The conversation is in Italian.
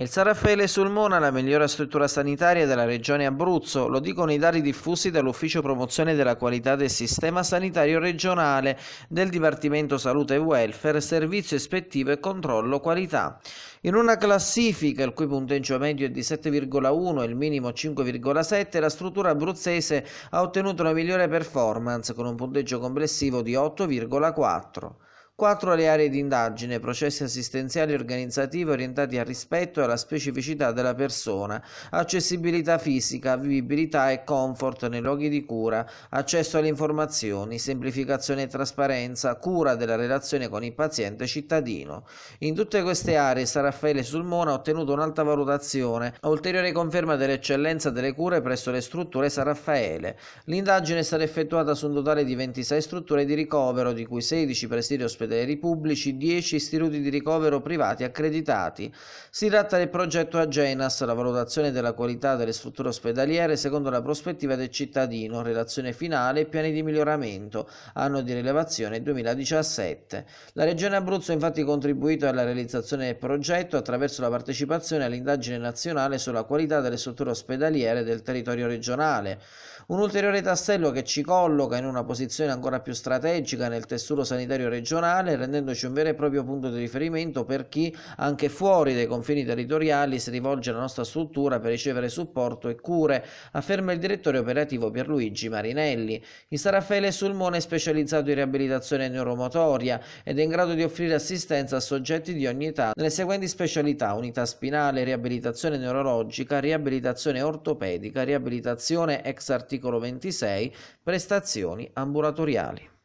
Il San Raffaele Sulmona Mona è la migliore struttura sanitaria della regione Abruzzo, lo dicono i dati diffusi dall'Ufficio Promozione della Qualità del Sistema Sanitario Regionale del Dipartimento Salute e Welfare, Servizio Ispettivo e Controllo Qualità. In una classifica il cui punteggio medio è di 7,1 e il minimo 5,7, la struttura abruzzese ha ottenuto una migliore performance con un punteggio complessivo di 8,4. Quattro le aree di indagine, processi assistenziali e organizzativi orientati al rispetto e alla specificità della persona, accessibilità fisica, vivibilità e comfort nei luoghi di cura, accesso alle informazioni, semplificazione e trasparenza, cura della relazione con il paziente cittadino. In tutte queste aree San Raffaele Sulmona ha ottenuto un'alta valutazione, ulteriore conferma dell'eccellenza delle cure presso le strutture San Raffaele. L'indagine è stata effettuata su un totale di 26 strutture di ricovero, di cui 16 presidi ospedalieri dei pubblici, 10 istituti di ricovero privati accreditati. Si tratta del progetto Agenas, la valutazione della qualità delle strutture ospedaliere secondo la prospettiva del cittadino, relazione finale e piani di miglioramento, anno di rilevazione 2017. La Regione Abruzzo ha infatti contribuito alla realizzazione del progetto attraverso la partecipazione all'indagine nazionale sulla qualità delle strutture ospedaliere del territorio regionale. Un ulteriore tassello che ci colloca in una posizione ancora più strategica nel tessuto sanitario regionale locale, rendendoci un vero e proprio punto di riferimento per chi, anche fuori dai confini territoriali, si rivolge alla nostra struttura per ricevere supporto e cure, afferma il direttore operativo Pierluigi Marinelli. Il Sarafele Raffaele Sulmone è specializzato in riabilitazione neuromotoria ed è in grado di offrire assistenza a soggetti di ogni età nelle seguenti specialità unità spinale, riabilitazione neurologica, riabilitazione ortopedica, riabilitazione ex articolo 26, prestazioni ambulatoriali.